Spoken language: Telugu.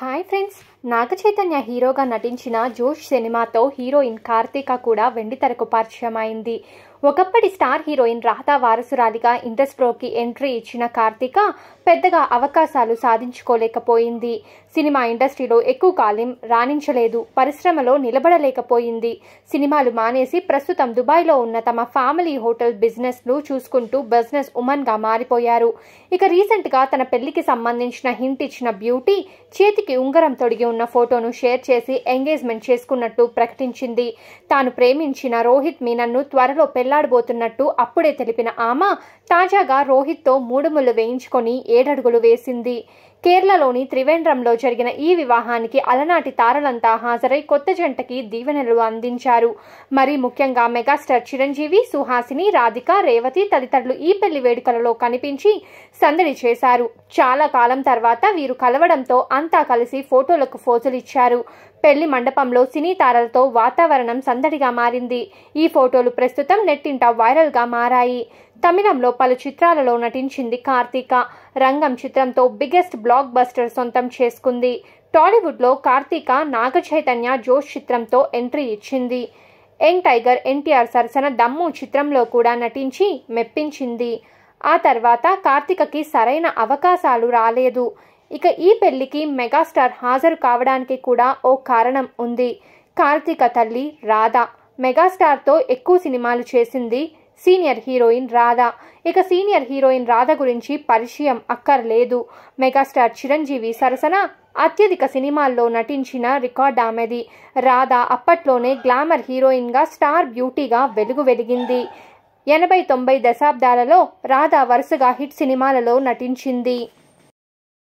హాయ్ ఫ్రెండ్స్ నాగ చైతన్య హీరోగా నటించిన జోష్ సినిమాతో హీరోయిన్ కార్తీక కూడా వెండితెరకు పరిచయం అయింది ఒకప్పటి స్టార్ హీరోయిన్ రాహతా వారసురాలిగా ఇండస్ట్రోకి ఎంట్రీ ఇచ్చిన కార్తిక పెద్దగా అవకాశాలు సాధించుకోలేకపోయింది సినిమా ఇండస్ట్రీలో ఎక్కువ కాలం రాణించలేదు పరిశ్రమలో నిలబడలేకపోయింది సినిమాలు మానేసి ప్రస్తుతం దుబాయ్లో ఉన్న తమ ఫ్యామిలీ హోటల్ బిజినెస్లు చూసుకుంటూ బిజినెస్ ఉమెన్గా మారిపోయారు ఇక రీసెంట్గా తన పెళ్లికి సంబంధించిన హింట్ ఇచ్చిన బ్యూటీ చేతికి ఉంగరం తొడిగి ఉన్న ఫోటోను షేర్ చేసి ఎంగేజ్మెంట్ చేసుకున్నట్టు ప్రకటించింది తాను ప్రేమించిన రోహిత్ మీనన్ను త్వరలో పెళ్లి పెళ్లాడబోతున్నట్టు అప్పుడే తెలిపిన ఆమె తాజాగా రోహిత్తో మూడుముళ్ళు వేయించుకొని ఏడడుగులు వేసింది కేరళలోని త్రివేంద్రంలో జరిగిన ఈ వివాహానికి అలనాటి తారలంతా హాజరై కొత్త జంటకి దీవెనలు అందించారు మరి ముఖ్యంగా మెగాస్టార్ చిరంజీవి సుహాసిని రాధిక రేవతి తదితరులు ఈ పెళ్లి వేడుకలలో కనిపించి సందడి చేశారు చాలా కాలం తర్వాత వీరు కలవడంతో అంతా కలిసి ఫోటోలకు ఫోజులిచ్చారు పెళ్లి మండపంలో సినీ తారలతో వాతావరణం సందడిగా మారింది ఈ ఫోటోలు ప్రస్తుతం నెట్టింట వైరల్గా మారాయి తమిళంలో పలు చిత్రాలలో నటించింది కార్తీక రంగం చిత్రంతో బిగ్గెస్ట్ బ్లాక్ బస్టర్ సొంతం చేసుకుంది టాలీవుడ్లో కార్తీక నాగ చైతన్య జోష్ చిత్రంతో ఎంట్రీ ఇచ్చింది యంగ్ టైగర్ ఎన్టీఆర్ సరసన దమ్ము చిత్రంలో కూడా నటించి మెప్పించింది ఆ తర్వాత కార్తీకకి సరైన అవకాశాలు రాలేదు ఇక ఈ పెళ్లికి మెగాస్టార్ హాజరు కావడానికి కూడా ఓ కారణం ఉంది కార్తీక తల్లి రాధ మెగాస్టార్తో ఎక్కువ సినిమాలు చేసింది సీనియర్ హీరోయిన్ రాధ ఇక సీనియర్ హీరోయిన్ రాధ గురించి పరిచయం అక్కర్లేదు మెగాస్టార్ చిరంజీవి సరసన అత్యధిక సినిమాల్లో నటించిన రికార్డ్ ఆమెది రాధ అప్పట్లోనే గ్లామర్ హీరోయిన్గా స్టార్ బ్యూటీగా వెలుగు వెలిగింది ఎనభై తొంభై దశాబ్దాలలో రాధ వరుసగా హిట్ సినిమాలలో నటించింది